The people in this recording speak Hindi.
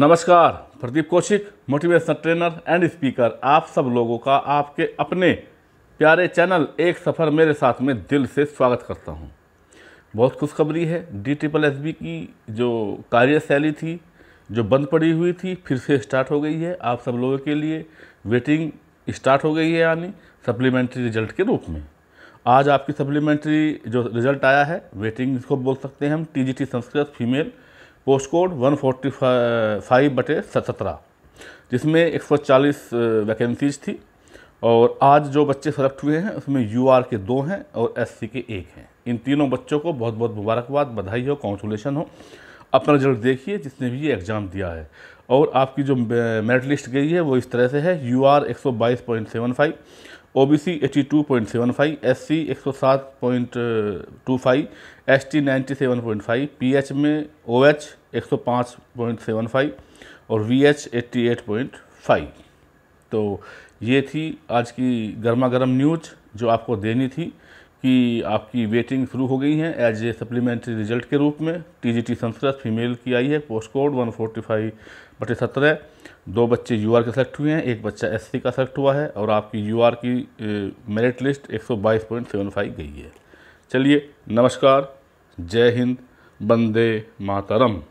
नमस्कार Pradeep Kaushik motivational trainer and speaker आप सब लोगों का आपके अपने प्यारे चैनल एक सफ़र मेरे साथ में दिल से स्वागत करता हूं। बहुत खुशखबरी है डी ट्रिपल एस बी की जो कार्यशैली थी जो बंद पड़ी हुई थी फिर से स्टार्ट हो गई है आप सब लोगों के लिए वेटिंग स्टार्ट हो गई है यानी सप्लीमेंट्री रिजल्ट के रूप में आज आपकी सप्लीमेंट्री जो रिजल्ट आया है वेटिंग इसको बोल सकते हैं हम T Sanskrit female post code one forty five बटे सतरह जिसमें एक सौ चालीस वैकेंसीज थी और आज जो बच्चे सेलेक्ट हुए हैं उसमें यू आर के दो हैं और एस सी के एक हैं इन तीनों बच्चों को बहुत बहुत मुबारकबाद बधाई हो कॉन्सुलेशन हो अपना रिजल्ट देखिए जिसने भी ये एग्ज़ाम दिया है और आपकी जो मेरिट लिस्ट गई है वो इस तरह से है यू आर एक सौ बाईस point seven five O B C eighty two point seven five S C एक सौ सात point two five S T ninety seven point five P H में ओ एच एक सौ पाँच पॉइंट सेवन फाइव और V H eighty eight point five तो ये थी आज की गर्मा गर्म न्यूज जो आपको देनी थी कि आपकी वेटिंग शुरू हो गई है एज ए सप्लीमेंट्री रिजल्ट के रूप में टीजीटी संस्कृत फीमेल की आई है post code one forty five बटे सत्रह दो बच्चे यूआर के सेलेक्ट हुए हैं एक बच्चा एससी का सेलेक्ट हुआ है और आपकी यूआर की मेरिट लिस्ट एक सौ बाईस पॉइंट सेवन फाइव गई है चलिए नमस्कार जय हिंद बंदे मातरम